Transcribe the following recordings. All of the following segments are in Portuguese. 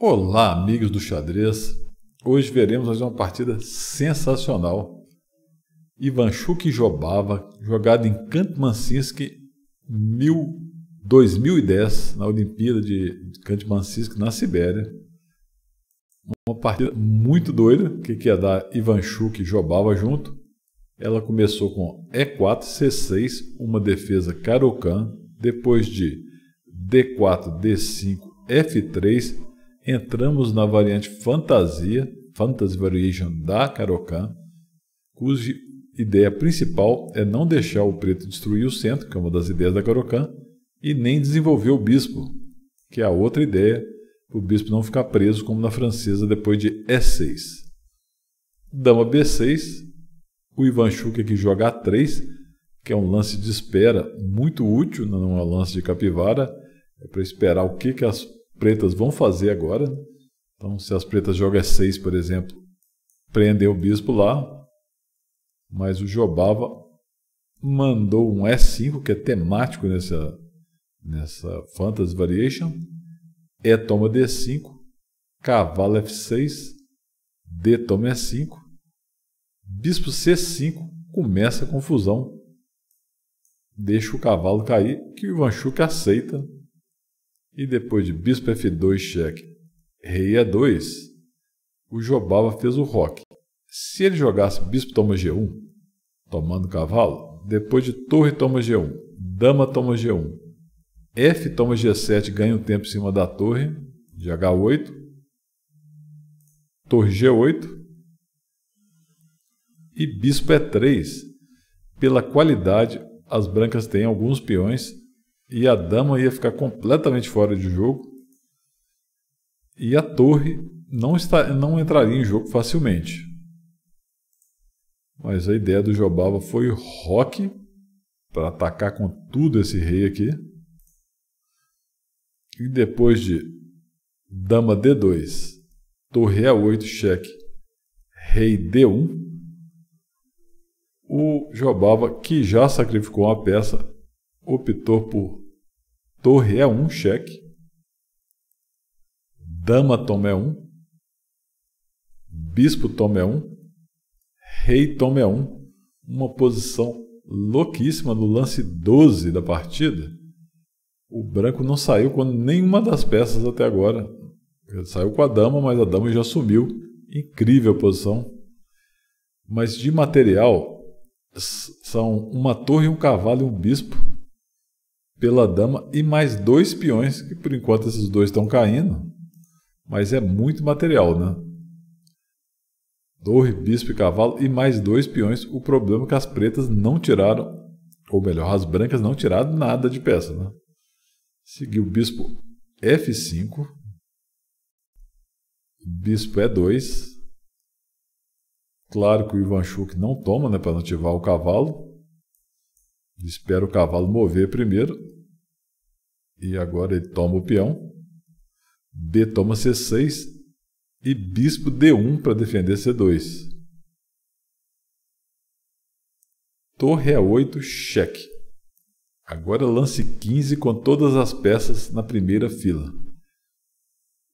Olá, amigos do xadrez! Hoje veremos mais uma partida sensacional. Ivanchuk Jobava, jogado em Kant Kantmansinsk 2010, na Olimpíada de Kant Kantmansinsk, na Sibéria. Uma partida muito doida, que ia dar Ivanchuk e Jobava junto. Ela começou com E4, C6, uma defesa Karokan, depois de D4, D5, F3, entramos na variante fantasia, Fantasy Variation da Karokan, cuja ideia principal é não deixar o preto destruir o centro, que é uma das ideias da Karokan, e nem desenvolver o bispo, que é a outra ideia, o bispo não ficar preso como na francesa depois de E6. Dama B6, o Ivanchuk aqui joga A3, que é um lance de espera muito útil, não é um lance de capivara, é para esperar o que, que as pretas vão fazer agora. Então, se as pretas jogam 6 por exemplo, prender o bispo lá, mas o Jobava mandou um E5, que é temático nessa, nessa Fantasy Variation, é E toma D5, cavalo F6, D toma E5, bispo C5, começa a confusão. Deixa o cavalo cair, que o Ivanchuk aceita e depois de bispo f2, cheque, rei a2, o Jobaba fez o roque. Se ele jogasse bispo toma g1, tomando cavalo, depois de torre toma g1, dama toma g1, f toma g7, ganha um tempo em cima da torre, de h8, torre g8 e bispo e3. Pela qualidade, as brancas têm alguns peões e a dama ia ficar completamente fora de jogo e a torre não, está, não entraria em jogo facilmente. Mas a ideia do Jobava foi rock para atacar com tudo esse rei aqui. E depois de dama D2, torre A8, cheque, rei D1, o Jobava, que já sacrificou uma peça, optou por torre é 1, um, cheque. Dama toma é 1. Um. Bispo toma é 1. Um. Rei toma é 1. Uma posição louquíssima no lance 12 da partida. O branco não saiu com nenhuma das peças até agora. Ele saiu com a dama, mas a dama já sumiu. Incrível posição. Mas de material, são uma torre, um cavalo e um bispo pela dama e mais dois peões, que por enquanto esses dois estão caindo. Mas é muito material, né? Torre, bispo e cavalo e mais dois peões. O problema é que as pretas não tiraram, ou melhor, as brancas não tiraram nada de peça, né? Seguiu bispo F5. Bispo E2. Claro que o Ivan Schuch não toma, né, para não ativar o cavalo. Espera o cavalo mover primeiro. E agora ele toma o peão. B toma C6 e bispo D1 para defender C2. Torre A8, é cheque. Agora lance 15 com todas as peças na primeira fila.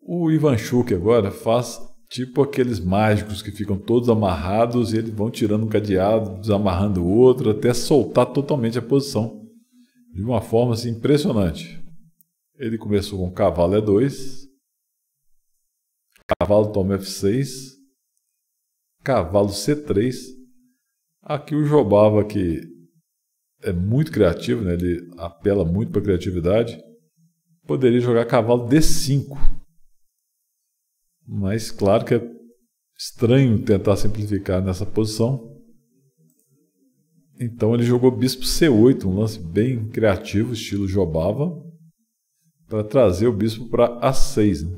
O Ivanchuk agora faz tipo aqueles mágicos que ficam todos amarrados e eles vão tirando um cadeado, desamarrando o outro, até soltar totalmente a posição. De uma forma assim, impressionante. Ele começou com cavalo E2, cavalo toma F6, cavalo C3. Aqui o Jobava, que é muito criativo, né? ele apela muito para a criatividade, poderia jogar cavalo D5. Mas claro que é estranho tentar simplificar nessa posição. Então ele jogou bispo C8, um lance bem criativo, estilo Jobava para trazer o bispo para A6 né?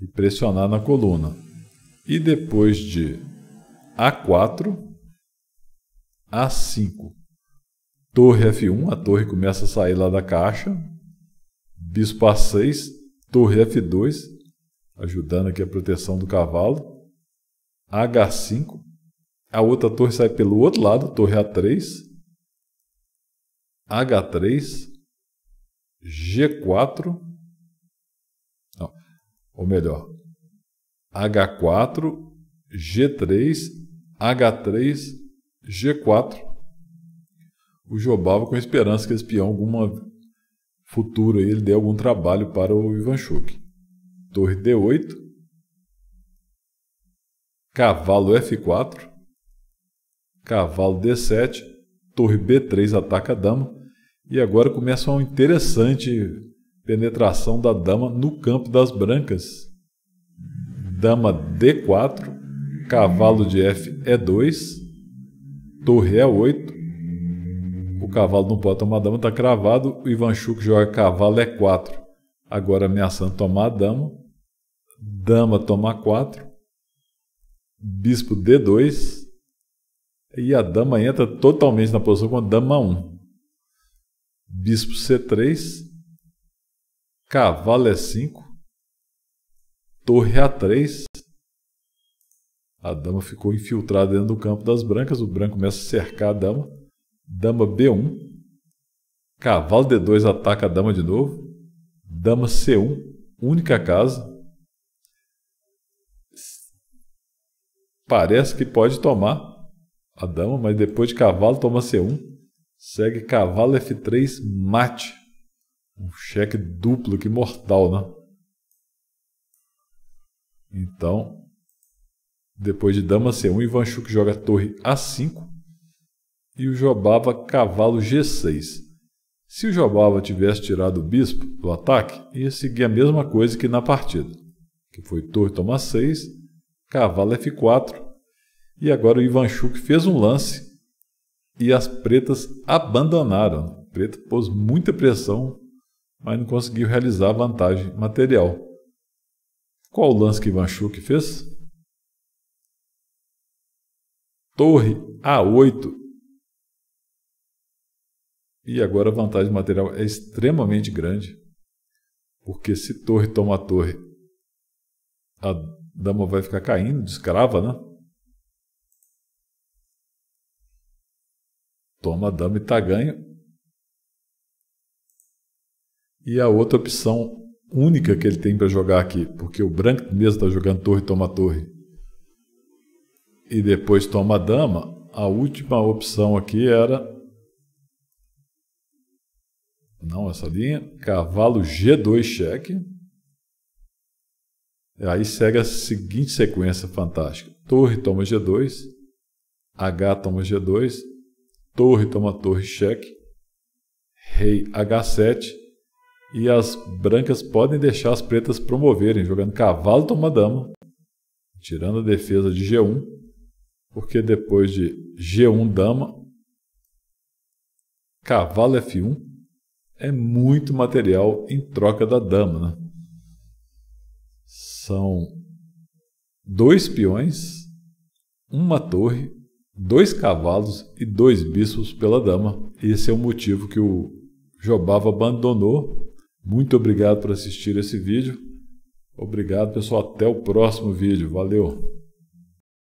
e pressionar na coluna. E depois de A4, A5, torre F1, a torre começa a sair lá da caixa, bispo A6, torre F2, ajudando aqui a proteção do cavalo, H5, a outra torre sai pelo outro lado, torre A3, H3, G4, não, ou melhor, H4, G3, H3, G4. O Jobava com esperança que esse peão alguma futuro ele dê algum trabalho para o Ivanchuk. Torre D8, cavalo F4, cavalo D7, torre B3 ataca a dama, e agora começa uma interessante penetração da dama no campo das brancas. Dama D4, cavalo de F E2, torre E8. O cavalo não pode tomar a dama, está cravado. O Ivanchuk joga cavalo E4, agora ameaçando tomar a dama. Dama toma 4, bispo D2. E a dama entra totalmente na posição com a dama 1 bispo C3, cavalo E5, é torre A3. A dama ficou infiltrada dentro do campo das brancas, o branco começa a cercar a dama. Dama B1, cavalo D2 ataca a dama de novo. Dama C1, única casa. Parece que pode tomar a dama, mas depois de cavalo toma C1. Segue cavalo F3 mate. Um cheque duplo que mortal, né? Então, depois de dama C1, Ivanchuk joga torre A5 e o Jobava cavalo G6. Se o Jobava tivesse tirado o bispo do ataque, ia seguir a mesma coisa que na partida, que foi torre toma 6, cavalo F4, e agora o Ivanchuk fez um lance e as pretas abandonaram. O preto pôs muita pressão, mas não conseguiu realizar a vantagem material. Qual o lance que Ivan fez? Torre A8. E agora a vantagem material é extremamente grande, porque se torre toma torre, a dama vai ficar caindo, de escrava, né? Toma dama e tá ganho. E a outra opção única que ele tem para jogar aqui, porque o branco mesmo está jogando torre, toma torre. E depois toma dama. A última opção aqui era. Não, essa linha. Cavalo G2 cheque. Aí segue a seguinte sequência fantástica: torre toma G2, H toma G2, torre toma torre cheque, rei h7 e as brancas podem deixar as pretas promoverem, jogando cavalo toma dama, tirando a defesa de g1, porque depois de g1 dama, cavalo f1 é muito material em troca da dama. Né? São dois peões, uma torre dois cavalos e dois bispos pela dama. Esse é o motivo que o Jobava abandonou. Muito obrigado por assistir esse vídeo. Obrigado, pessoal. Até o próximo vídeo. Valeu!